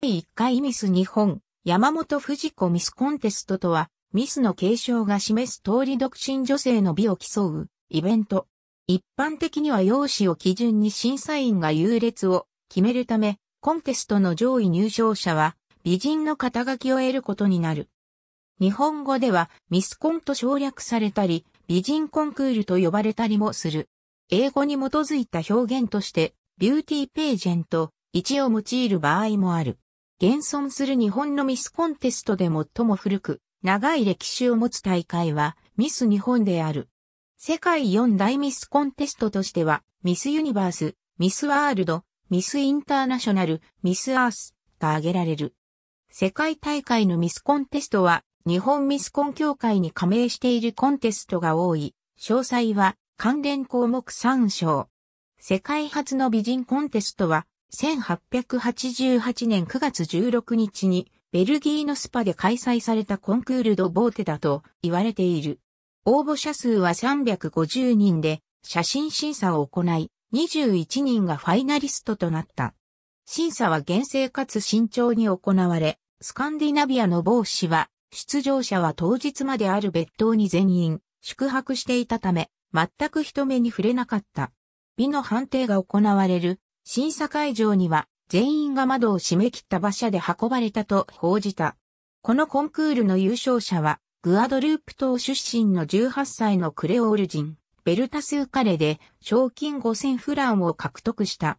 第1回ミス日本、山本富士子ミスコンテストとは、ミスの継承が示す通り独身女性の美を競うイベント。一般的には容姿を基準に審査員が優劣を決めるため、コンテストの上位入賞者は美人の肩書きを得ることになる。日本語ではミスコンと省略されたり、美人コンクールと呼ばれたりもする。英語に基づいた表現として、ビューティーページェント、一を用いる場合もある。現存する日本のミスコンテストで最も古く、長い歴史を持つ大会は、ミス日本である。世界4大ミスコンテストとしては、ミスユニバース、ミスワールド、ミスインターナショナル、ミスアースが挙げられる。世界大会のミスコンテストは、日本ミスコン協会に加盟しているコンテストが多い。詳細は関連項目参照。世界初の美人コンテストは1888年9月16日にベルギーのスパで開催されたコンクールドボーテだと言われている。応募者数は350人で写真審査を行い、21人がファイナリストとなった。審査は厳正かつ慎重に行われ、スカンディナビアの帽子は、出場者は当日まである別当に全員宿泊していたため、全く人目に触れなかった。美の判定が行われる審査会場には全員が窓を閉め切った馬車で運ばれたと報じた。このコンクールの優勝者は、グアドループ島出身の18歳のクレオール人、ベルタス・カレで賞金5000フランを獲得した。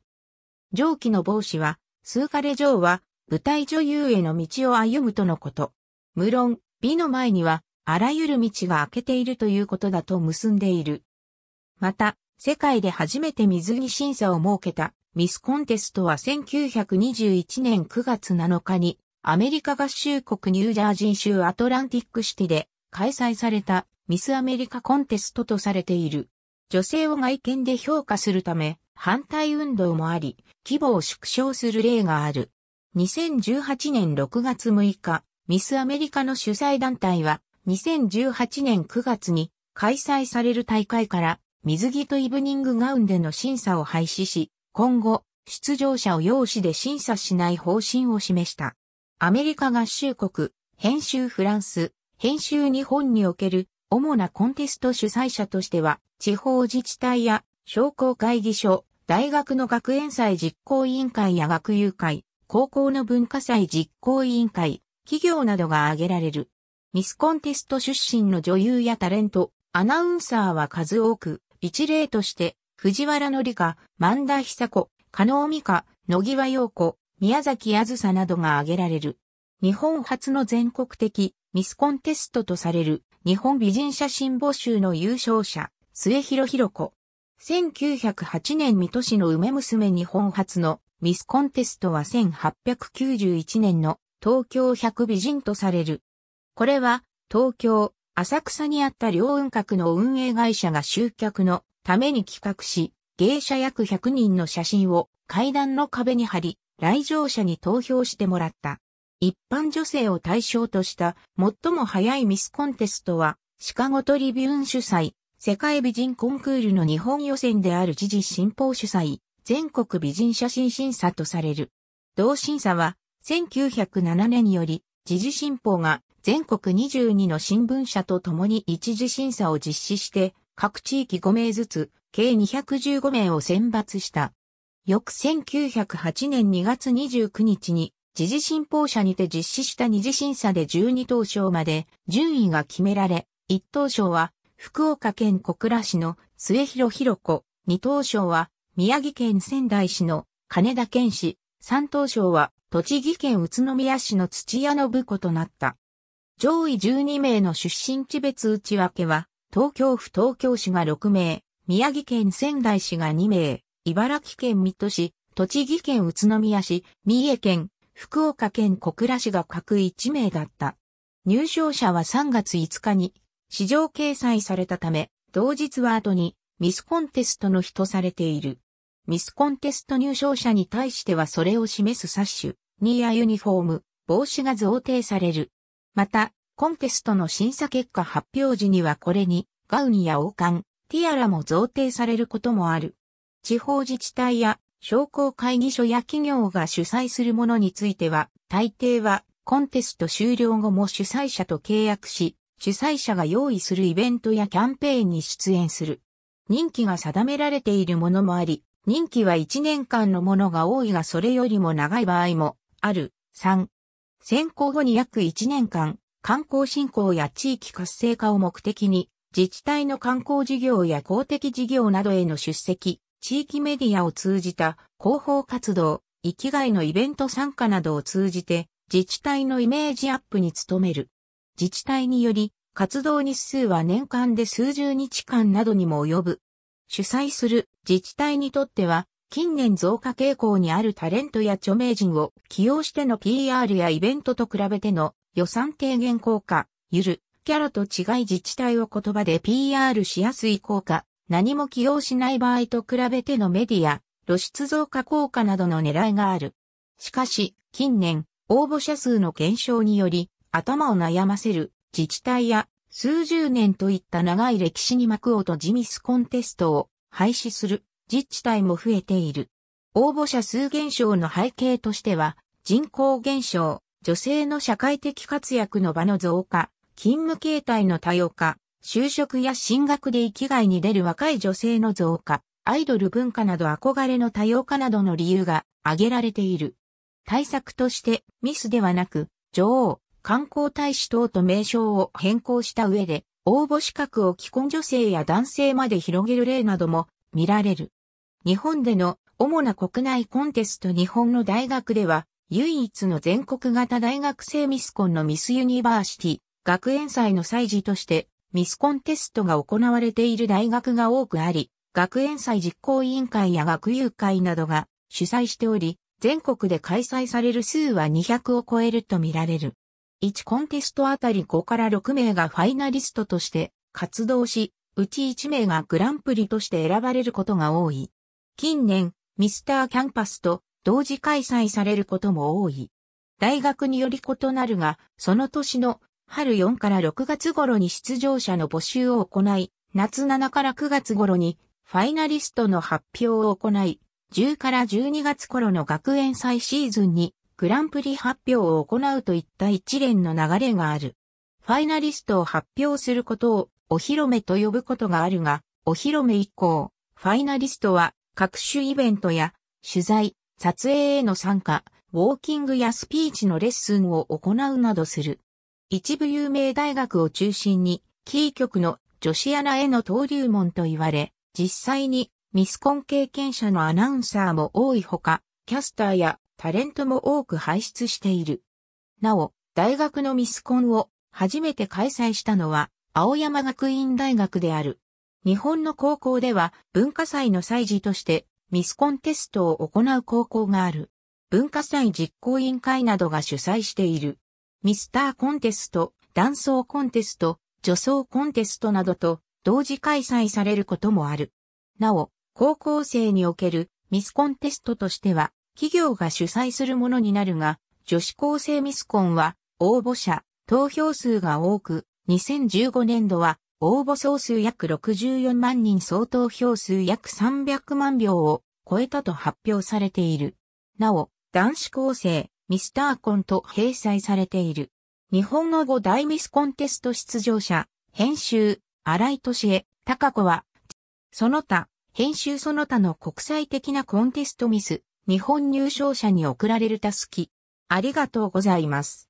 上記の帽子は、スーカレ嬢は舞台女優への道を歩むとのこと。無論、美の前には、あらゆる道が開けているということだと結んでいる。また、世界で初めて水着審査を設けたミスコンテストは1921年9月7日にアメリカ合衆国ニュージャージー州アトランティックシティで開催されたミスアメリカコンテストとされている。女性を外見で評価するため反対運動もあり、規模を縮小する例がある。2018年6月6日、ミスアメリカの主催団体は2018年9月に開催される大会から水着とイブニングガウンでの審査を廃止し、今後、出場者を要紙で審査しない方針を示した。アメリカ合衆国、編集フランス、編集日本における主なコンテスト主催者としては、地方自治体や商工会議所、大学の学園祭実行委員会や学友会、高校の文化祭実行委員会、企業などが挙げられる。ミスコンテスト出身の女優やタレント、アナウンサーは数多く、一例として、藤原紀香、万田久子、加納美香、野際陽子、宮崎あずさなどが挙げられる。日本初の全国的ミスコンテストとされる日本美人写真募集の優勝者、末広広子。1908年水戸市の梅娘日本初のミスコンテストは1891年の東京百美人とされる。これは東京、浅草にあった両運閣の運営会社が集客のために企画し、芸者約100人の写真を階段の壁に貼り、来場者に投票してもらった。一般女性を対象とした最も早いミスコンテストは、シカゴトリビューン主催、世界美人コンクールの日本予選である時事新報主催、全国美人写真審査とされる。同審査は、1907年により、時事新報が全国22の新聞社と共に一時審査を実施して、各地域5名ずつ、計215名を選抜した。翌1908年2月29日に、時事新報社にて実施した二次審査で12等賞まで順位が決められ、1等賞は福岡県小倉市の末広弘子、2等賞は宮城県仙台市の金田健氏、3等賞は栃木県宇都宮市の土屋信子となった。上位12名の出身地別内訳は、東京府東京市が6名、宮城県仙台市が2名、茨城県水戸市、栃木県宇都宮市、三重県、福岡県小倉市が各1名だった。入賞者は3月5日に、市場掲載されたため、同日は後に、ミスコンテストの日とされている。ミスコンテスト入賞者に対してはそれを示すサッシュ、ニーアユニフォーム、帽子が贈呈される。また、コンテストの審査結果発表時にはこれにガウンや王冠、ティアラも贈呈されることもある。地方自治体や商工会議所や企業が主催するものについては、大抵はコンテスト終了後も主催者と契約し、主催者が用意するイベントやキャンペーンに出演する。任期が定められているものもあり、任期は1年間のものが多いがそれよりも長い場合もある。3。選考後に約1年間、観光振興や地域活性化を目的に、自治体の観光事業や公的事業などへの出席、地域メディアを通じた広報活動、域外のイベント参加などを通じて、自治体のイメージアップに努める。自治体により、活動日数は年間で数十日間などにも及ぶ。主催する自治体にとっては、近年増加傾向にあるタレントや著名人を起用しての PR やイベントと比べての予算低減効果、ゆる、キャラと違い自治体を言葉で PR しやすい効果、何も起用しない場合と比べてのメディア、露出増加効果などの狙いがある。しかし、近年、応募者数の減少により、頭を悩ませる自治体や数十年といった長い歴史に幕を閉じミスコンテストを廃止する自治体も増えている。応募者数減少の背景としては、人口減少、女性の社会的活躍の場の増加、勤務形態の多様化、就職や進学で生きがいに出る若い女性の増加、アイドル文化など憧れの多様化などの理由が挙げられている。対策としてミスではなく、女王、観光大使等と名称を変更した上で、応募資格を既婚女性や男性まで広げる例なども見られる。日本での主な国内コンテスト日本の大学では、唯一の全国型大学生ミスコンのミスユニバーシティ学園祭の祭事としてミスコンテストが行われている大学が多くあり、学園祭実行委員会や学友会などが主催しており、全国で開催される数は200を超えるとみられる。1コンテストあたり5から6名がファイナリストとして活動し、うち1名がグランプリとして選ばれることが多い。近年、ミスターキャンパスと同時開催されることも多い。大学により異なるが、その年の春4から6月頃に出場者の募集を行い、夏7から9月頃にファイナリストの発表を行い、10から12月頃の学園祭シーズンにグランプリ発表を行うといった一連の流れがある。ファイナリストを発表することをお披露目と呼ぶことがあるが、お披露目以降、ファイナリストは各種イベントや取材、撮影への参加、ウォーキングやスピーチのレッスンを行うなどする。一部有名大学を中心に、キー局の女子アナへの登竜門と言われ、実際にミスコン経験者のアナウンサーも多いほか、キャスターやタレントも多く輩出している。なお、大学のミスコンを初めて開催したのは、青山学院大学である。日本の高校では文化祭の祭事としてミスコンテストを行う高校がある。文化祭実行委員会などが主催している。ミスターコンテスト、男装コンテスト、女装コンテストなどと同時開催されることもある。なお、高校生におけるミスコンテストとしては企業が主催するものになるが、女子高生ミスコンは応募者、投票数が多く、2015年度は応募総数約64万人総投票数約300万票を超えたと発表されている。なお、男子高生、ミスターコンと掲載されている。日本語語大ミスコンテスト出場者、編集、荒井敏恵、高子は、その他、編集その他の国際的なコンテストミス、日本入賞者に贈られるたすき。ありがとうございます。